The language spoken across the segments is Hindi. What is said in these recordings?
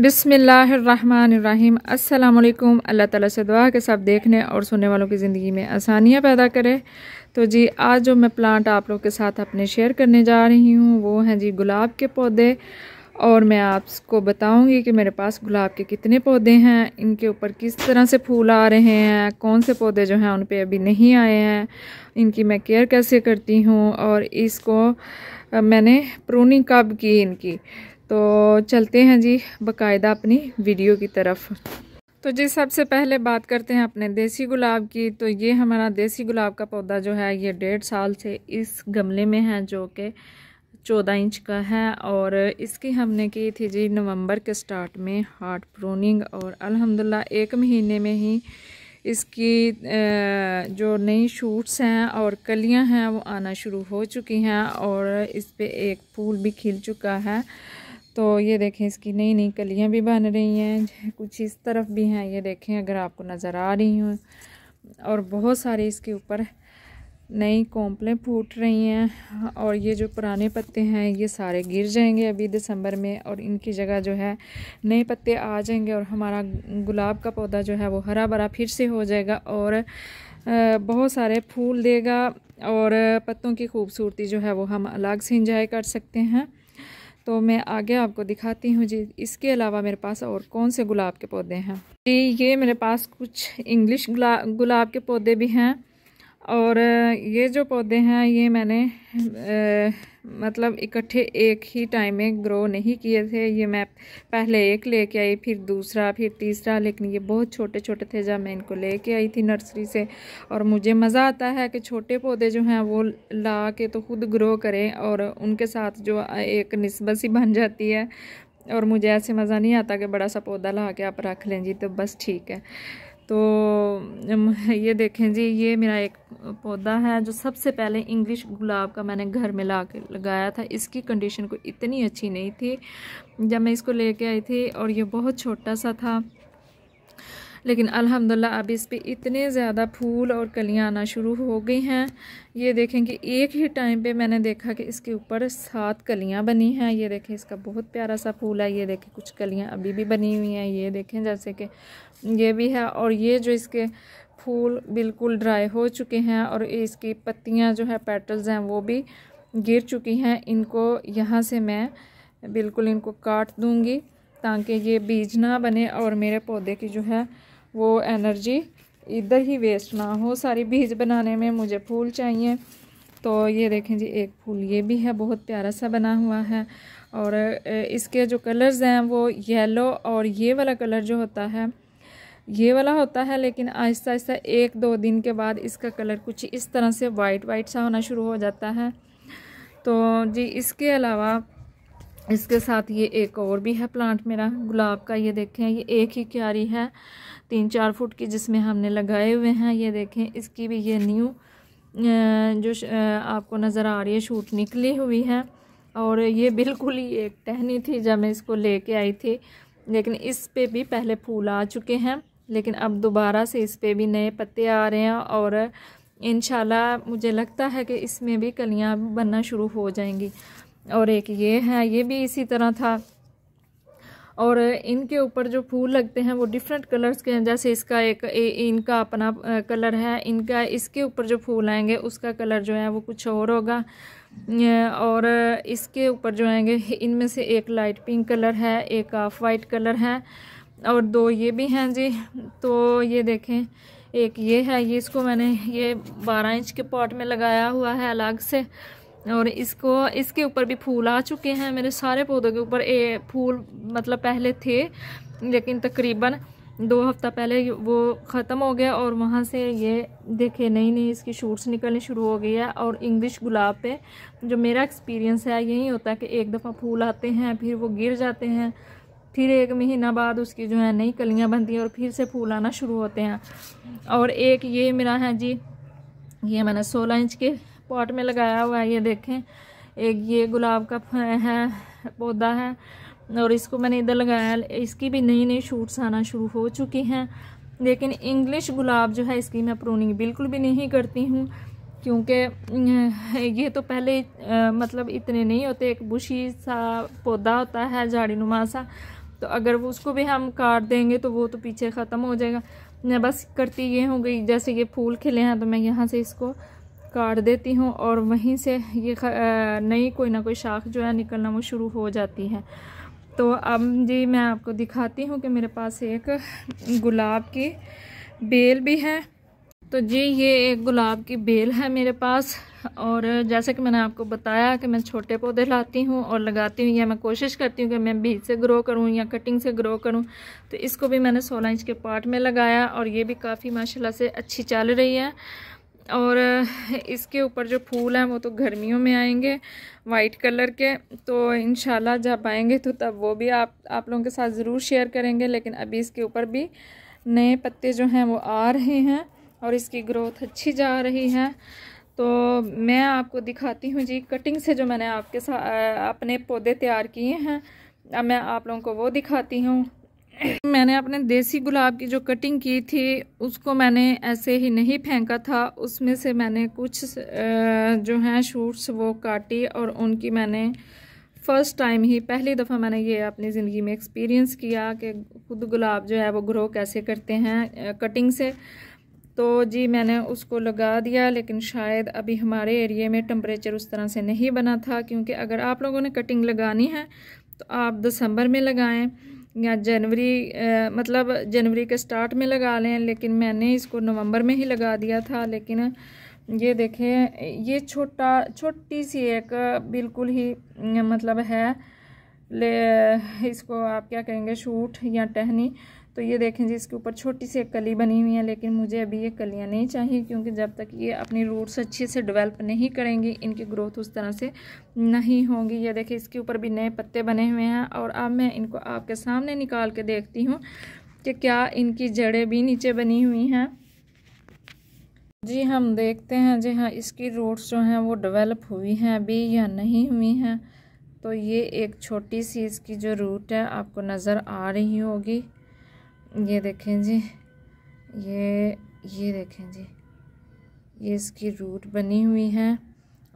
बिसमीम् अल्लाम अल्लाह ताला से दुआ के साथ देखने और सुनने वालों की ज़िंदगी में आसानियाँ पैदा करें तो जी आज जो मैं प्लांट आप लोग के साथ अपने शेयर करने जा रही हूँ वो हैं जी गुलाब के पौधे और मैं आपको बताऊंगी कि मेरे पास गुलाब के कितने पौधे हैं इनके ऊपर किस तरह से फूल आ रहे हैं कौन से पौधे जो हैं उन पर अभी नहीं आए हैं इनकी मैं केयर कैसे करती हूँ और इसको मैंने प्रूनिंग कब की इनकी तो चलते हैं जी बकायदा अपनी वीडियो की तरफ तो जी सबसे पहले बात करते हैं अपने देसी गुलाब की तो ये हमारा देसी गुलाब का पौधा जो है ये डेढ़ साल से इस गमले में है जो कि चौदह इंच का है और इसकी हमने की थी जी नवंबर के स्टार्ट में हार्ट प्रोनिंग और अल्हम्दुलिल्लाह एक महीने में ही इसकी जो नई शूट्स हैं और कलियां हैं वो आना शुरू हो चुकी हैं और इस पर एक फूल भी खिल चुका है तो ये देखें इसकी नई नई कलियाँ भी बन रही हैं कुछ इस तरफ भी हैं ये देखें अगर आपको नज़र आ रही हूँ और बहुत सारे इसके ऊपर नई कोंपलें फूट रही हैं और ये जो पुराने पत्ते हैं ये सारे गिर जाएंगे अभी दिसंबर में और इनकी जगह जो है नए पत्ते आ जाएंगे और हमारा गुलाब का पौधा जो है वो हरा भरा फिर से हो जाएगा और बहुत सारे फूल देगा और पत्तों की खूबसूरती जो है वो हम अलग से इंजॉय कर सकते हैं तो मैं आगे आपको दिखाती हूँ जी इसके अलावा मेरे पास और कौन से गुलाब के पौधे हैं जी ये मेरे पास कुछ इंग्लिश गुला गुलाब के पौधे भी हैं और ये जो पौधे हैं ये मैंने मतलब इकट्ठे एक ही टाइम में ग्रो नहीं किए थे ये मैं पहले एक लेके आई फिर दूसरा फिर तीसरा लेकिन ये बहुत छोटे छोटे थे जब मैं इनको लेके आई थी नर्सरी से और मुझे मज़ा आता है कि छोटे पौधे जो हैं वो ला के तो खुद ग्रो करें और उनके साथ जो एक नस्बत सी बन जाती है और मुझे ऐसे मज़ा नहीं आता कि बड़ा सा पौधा ला के आप रख लें जी तो बस ठीक है तो ये देखें जी ये मेरा एक पौधा है जो सबसे पहले इंग्लिश गुलाब का मैंने घर में ला के लगाया था इसकी कंडीशन को इतनी अच्छी नहीं थी जब मैं इसको लेके आई थी और ये बहुत छोटा सा था लेकिन अल्हम्दुलिल्लाह अब इस पर इतने ज़्यादा फूल और कलियाँ आना शुरू हो गई हैं ये देखें कि एक ही टाइम पे मैंने देखा कि इसके ऊपर सात कलियाँ बनी हैं ये देखें इसका बहुत प्यारा सा फूल है ये देखें कुछ कलियाँ अभी भी बनी हुई हैं ये देखें जैसे कि ये भी है और ये जो इसके फूल बिल्कुल ड्राई हो चुके हैं और इसकी पत्तियाँ जो है पेटल्स हैं वो भी गिर चुकी हैं इनको यहाँ से मैं बिल्कुल इनको काट दूँगी ताकि ये बीज ना बने और मेरे पौधे की जो है वो एनर्जी इधर ही वेस्ट ना हो सारी बीज बनाने में मुझे फूल चाहिए तो ये देखें जी एक फूल ये भी है बहुत प्यारा सा बना हुआ है और इसके जो कलर्स हैं वो येलो और ये वाला कलर जो होता है ये वाला होता है लेकिन आहिस्ता आहिस्ता एक दो दिन के बाद इसका कलर कुछ इस तरह से वाइट वाइट सा होना शुरू हो जाता है तो जी इसके अलावा इसके साथ ये एक और भी है प्लांट मेरा गुलाब का ये देखें ये एक ही क्यारी है तीन चार फुट की जिसमें हमने लगाए हुए हैं ये देखें इसकी भी ये न्यू जो आपको नज़र आ रही है शूट निकली हुई है और ये बिल्कुल ही एक टहनी थी जब मैं इसको लेके आई थी लेकिन इस पे भी पहले फूल आ चुके हैं लेकिन अब दोबारा से इस पे भी नए पत्ते आ रहे हैं और इन मुझे लगता है कि इसमें भी कलियाँ बनना शुरू हो जाएंगी और एक ये है ये भी इसी तरह था और इनके ऊपर जो फूल लगते हैं वो डिफरेंट कलर्स के हैं जैसे इसका एक ए, इनका अपना कलर है इनका इसके ऊपर जो फूल आएंगे उसका कलर जो है वो कुछ और होगा और इसके ऊपर जो आएंगे इनमें से एक लाइट पिंक कलर है एक ऑफ वाइट कलर है और दो ये भी हैं जी तो ये देखें एक ये है ये इसको मैंने ये बारह इंच के पॉट में लगाया हुआ है अलग से और इसको इसके ऊपर भी फूल आ चुके हैं मेरे सारे पौधों के ऊपर ये फूल मतलब पहले थे लेकिन तकरीबन दो हफ्ता पहले वो ख़त्म हो गया और वहाँ से ये देखे नहीं नहीं इसकी शूट्स निकलनी शुरू हो गई है और इंग्लिश गुलाब पे जो मेरा एक्सपीरियंस है यही होता है कि एक दफ़ा फूल आते हैं फिर वो गिर जाते हैं फिर एक महीना बाद उसकी जो है नई कलियाँ बनती हैं और फिर से फूल आना शुरू होते हैं और एक ये मेरा है जी ये मैंने सोलह इंच के पॉट में लगाया हुआ है ये देखें एक ये गुलाब का है पौधा है और इसको मैंने इधर लगाया इसकी भी नई नई शूट्स आना शुरू हो चुकी हैं लेकिन इंग्लिश गुलाब जो है इसकी मैं प्रूनिंग बिल्कुल भी नहीं करती हूँ क्योंकि ये तो पहले आ, मतलब इतने नहीं होते एक बुशी सा पौधा होता है झाड़ी नुमा सा तो अगर वो उसको भी हम काट देंगे तो वो तो पीछे ख़त्म हो जाएगा मैं बस करती ये हो गई जैसे ये फूल खिले हैं तो मैं यहाँ से इसको काट देती हूँ और वहीं से ये नई कोई ना कोई शाख जो है निकलना वो शुरू हो जाती है तो अब जी मैं आपको दिखाती हूँ कि मेरे पास एक गुलाब की बेल भी है तो जी ये एक गुलाब की बेल है मेरे पास और जैसे कि मैंने आपको बताया कि मैं छोटे पौधे लाती हूँ और लगाती हूँ या मैं कोशिश करती हूँ कि मैं बीज से ग्रो करूँ या कटिंग से ग्रो करूँ तो इसको भी मैंने सोलह इंच के पार्ट में लगाया और ये भी काफ़ी माशाल्लाह से अच्छी चल रही है और इसके ऊपर जो फूल हैं वो तो गर्मियों में आएंगे वाइट कलर के तो इन जब आएंगे तो तब वो भी आप आप लोगों के साथ ज़रूर शेयर करेंगे लेकिन अभी इसके ऊपर भी नए पत्ते जो हैं वो आ रहे हैं और इसकी ग्रोथ अच्छी जा रही है तो मैं आपको दिखाती हूँ जी कटिंग से जो मैंने आपके साथ अपने पौधे तैयार किए हैं अब मैं आप लोगों को वो दिखाती हूँ मैंने अपने देसी गुलाब की जो कटिंग की थी उसको मैंने ऐसे ही नहीं फेंका था उसमें से मैंने कुछ जो हैं शूट्स वो काटी और उनकी मैंने फ़र्स्ट टाइम ही पहली दफ़ा मैंने ये अपनी ज़िंदगी में एक्सपीरियंस किया कि खुद गुलाब जो है वो ग्रो कैसे करते हैं कटिंग से तो जी मैंने उसको लगा दिया लेकिन शायद अभी हमारे एरिए में टम्परेचर उस तरह से नहीं बना था क्योंकि अगर आप लोगों ने कटिंग लगानी है तो आप दिसंबर में लगाएं या जनवरी आ, मतलब जनवरी के स्टार्ट में लगा लें लेकिन मैंने इसको नवंबर में ही लगा दिया था लेकिन ये देखें ये छोटा छोटी सी एक बिल्कुल ही मतलब है ले इसको आप क्या कहेंगे शूट या टहनी तो ये देखें जी इसके ऊपर छोटी सी एक कली बनी हुई है लेकिन मुझे अभी ये कलियाँ नहीं चाहिए क्योंकि जब तक ये अपनी रूट्स अच्छे से डेवलप नहीं करेंगी इनकी ग्रोथ उस तरह से नहीं होगी ये देखें इसके ऊपर भी नए पत्ते बने हुए हैं और अब मैं इनको आपके सामने निकाल के देखती हूँ कि क्या इनकी जड़ें भी नीचे बनी हुई हैं जी हम देखते हैं जी हाँ इसकी रूट्स जो हैं वो डेवलप हुई हैं अभी या नहीं हुई हैं तो ये एक छोटी सी इसकी जो रूट है आपको नज़र आ रही होगी ये देखें जी ये ये देखें जी ये इसकी रूट बनी हुई है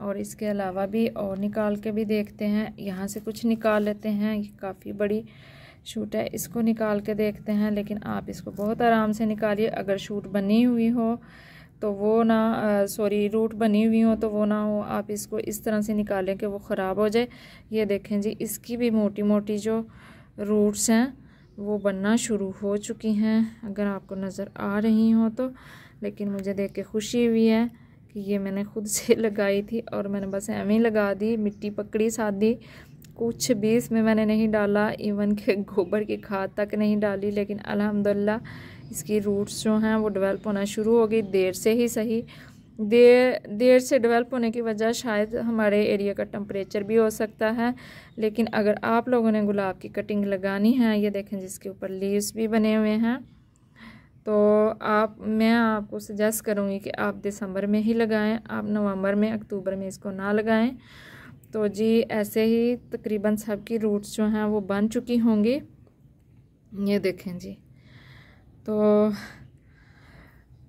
और इसके अलावा भी और निकाल के भी देखते हैं यहाँ से कुछ निकाल लेते हैं ये काफ़ी बड़ी शूट है इसको निकाल के देखते हैं लेकिन आप इसको बहुत आराम से निकालिए अगर शूट बनी हुई हो तो वो ना सॉरी रूट बनी हुई हो तो वो ना हो आप इसको इस तरह से निकालें कि वो ख़राब हो जाए ये देखें जी इसकी भी मोटी मोटी जो रूट्स हैं वो बनना शुरू हो चुकी हैं अगर आपको नज़र आ रही हो तो लेकिन मुझे देख के खुशी हुई है कि ये मैंने खुद से लगाई थी और मैंने बस एम ही लगा दी मिट्टी पकड़ी सादी कुछ भी इसमें मैंने नहीं डाला इवन के गोबर की खाद तक नहीं डाली लेकिन अलहमदिल्ला इसकी रूट्स जो हैं वो डेवलप होना शुरू हो गई देर से ही सही देर देर से डेवलप होने की वजह शायद हमारे एरिया का टम्परेचर भी हो सकता है लेकिन अगर आप लोगों ने गुलाब की कटिंग लगानी है ये देखें जिसके ऊपर लीव्स भी बने हुए हैं तो आप मैं आपको सजेस्ट करूँगी कि आप दिसंबर में ही लगाएं आप नवंबर में अक्टूबर में इसको ना लगाएं तो जी ऐसे ही तकरीबन सबकी रूट्स जो हैं वो बन चुकी होंगी ये देखें जी तो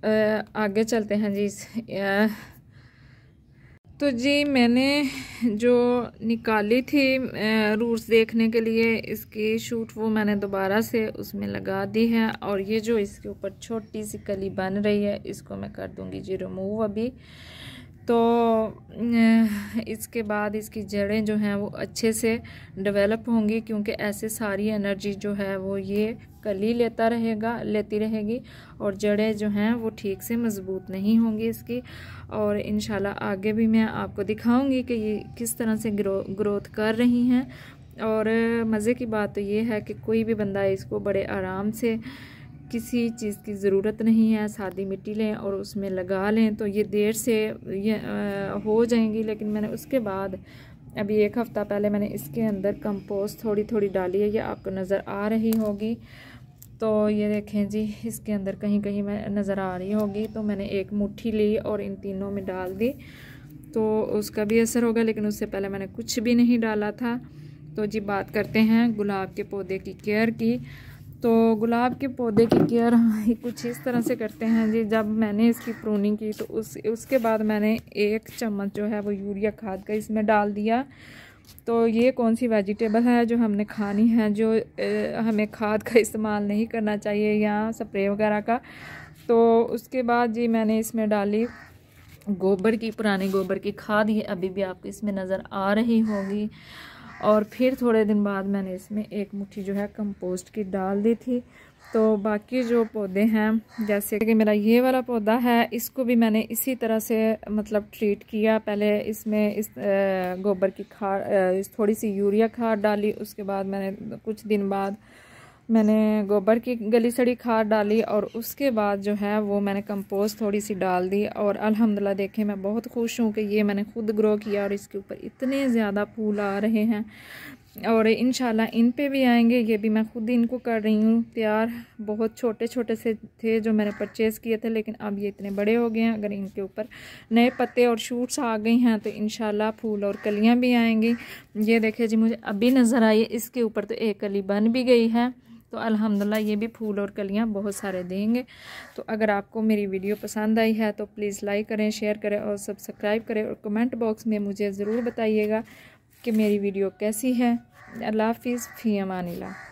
आगे चलते हैं जी तो जी मैंने जो निकाली थी रूट्स देखने के लिए इसकी शूट वो मैंने दोबारा से उसमें लगा दी है और ये जो इसके ऊपर छोटी सी कली बन रही है इसको मैं कर दूंगी जी रिमूव अभी तो इसके बाद इसकी जड़ें जो हैं वो अच्छे से डेवलप होंगी क्योंकि ऐसे सारी एनर्जी जो है वो ये कली लेता रहेगा लेती रहेगी और जड़ें जो हैं वो ठीक से मज़बूत नहीं होंगी इसकी और इन आगे भी मैं आपको दिखाऊंगी कि ये किस तरह से ग्रो ग्रोथ कर रही हैं और मज़े की बात तो ये है कि कोई भी बंदा इसको बड़े आराम से किसी चीज़ की ज़रूरत नहीं है सादी मिट्टी लें और उसमें लगा लें तो ये देर से ये आ, हो जाएंगी लेकिन मैंने उसके बाद अभी एक हफ़्ता पहले मैंने इसके अंदर कंपोस्ट थोड़ी थोड़ी डाली है ये आपको नज़र आ रही होगी तो ये देखें जी इसके अंदर कहीं कहीं मैं नज़र आ रही होगी तो मैंने एक मुट्ठी ली और इन तीनों में डाल दी तो उसका भी असर होगा लेकिन उससे पहले मैंने कुछ भी नहीं डाला था तो जी बात करते हैं गुलाब के पौधे की केयर की तो गुलाब के पौधे की केयर कुछ इस तरह से करते हैं जी जब मैंने इसकी प्रूनिंग की तो उस उसके बाद मैंने एक चम्मच जो है वो यूरिया खाद का इसमें डाल दिया तो ये कौन सी वेजिटेबल है जो हमने खानी है जो ए, हमें खाद का इस्तेमाल नहीं करना चाहिए या स्प्रे वगैरह का तो उसके बाद जी मैंने इसमें डाली गोबर की पुराने गोबर की खाद ये अभी भी आपको इसमें नज़र आ रही होगी और फिर थोड़े दिन बाद मैंने इसमें एक मुट्ठी जो है कंपोस्ट की डाल दी थी तो बाकी जो पौधे हैं जैसे कि मेरा ये वाला पौधा है इसको भी मैंने इसी तरह से मतलब ट्रीट किया पहले इसमें इस गोबर की खाद थोड़ी सी यूरिया खाद डाली उसके बाद मैंने कुछ दिन बाद मैंने गोबर की गली सड़ी खाद डाली और उसके बाद जो है वो मैंने कंपोस्ट थोड़ी सी डाल दी और अल्हम्दुलिल्लाह देखें मैं बहुत खुश हूँ कि ये मैंने खुद ग्रो किया और इसके ऊपर इतने ज़्यादा फूल आ रहे हैं और इन इन पे भी आएंगे ये भी मैं खुद इनको कर रही हूँ तैयार बहुत छोटे छोटे से थे जो मैंने परचेज़ किए थे लेकिन अब ये इतने बड़े हो गए हैं अगर इनके ऊपर नए पत्ते और शूट्स आ गई हैं तो इन फूल और कलियाँ भी आएंगी ये देखिए जी मुझे अभी नज़र आई इसके ऊपर तो एक कली बन भी गई है तो अल्हम्दुलिल्लाह ये भी फूल और कलियाँ बहुत सारे देंगे तो अगर आपको मेरी वीडियो पसंद आई है तो प्लीज़ लाइक करें शेयर करें और सब्सक्राइब करें और कमेंट बॉक्स में मुझे ज़रूर बताइएगा कि मेरी वीडियो कैसी है अल्लाह हाफिज़ फ़ी अमानिला